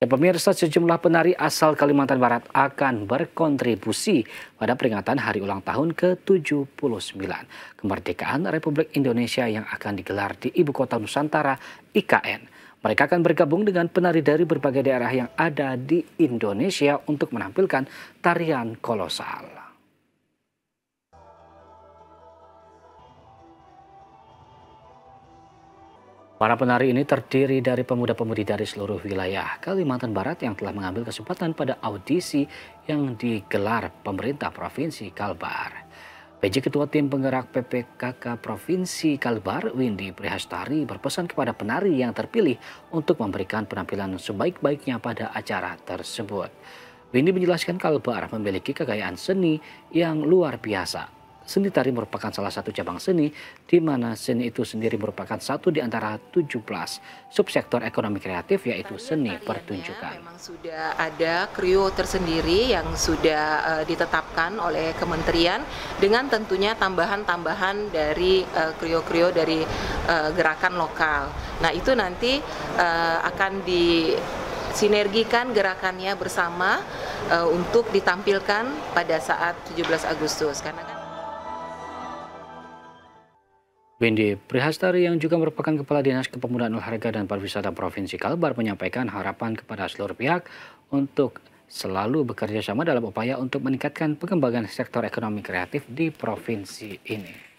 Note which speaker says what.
Speaker 1: Ya, pemirsa sejumlah penari asal Kalimantan Barat akan berkontribusi pada peringatan hari ulang tahun ke-79 kemerdekaan Republik Indonesia yang akan digelar di Ibu Kota Nusantara IKN. Mereka akan bergabung dengan penari dari berbagai daerah yang ada di Indonesia untuk menampilkan tarian kolosal. Para penari ini terdiri dari pemuda-pemudi dari seluruh wilayah Kalimantan Barat yang telah mengambil kesempatan pada audisi yang digelar pemerintah Provinsi Kalbar. PJ Ketua Tim Penggerak PPKK Provinsi Kalbar, Windy Prihastari, berpesan kepada penari yang terpilih untuk memberikan penampilan sebaik-baiknya pada acara tersebut. Windy menjelaskan Kalbar memiliki kekayaan seni yang luar biasa, Seni tari merupakan salah satu cabang seni di mana seni itu sendiri merupakan satu di antara 17 subsektor ekonomi kreatif yaitu seni pertunjukan. Memang sudah
Speaker 2: ada krio tersendiri yang sudah eh, ditetapkan oleh kementerian dengan tentunya tambahan-tambahan dari eh, krio-krio dari eh, gerakan lokal. Nah, itu nanti akan di sinergikan gerakannya bersama uh, untuk ditampilkan pada saat 17 Agustus karena kan
Speaker 1: Windy Prihastari yang juga merupakan Kepala Dinas Kepemudaan Olahraga dan Pariwisata Provinsi Kalbar menyampaikan harapan kepada seluruh pihak untuk selalu bekerja sama dalam upaya untuk meningkatkan pengembangan sektor ekonomi kreatif di provinsi ini.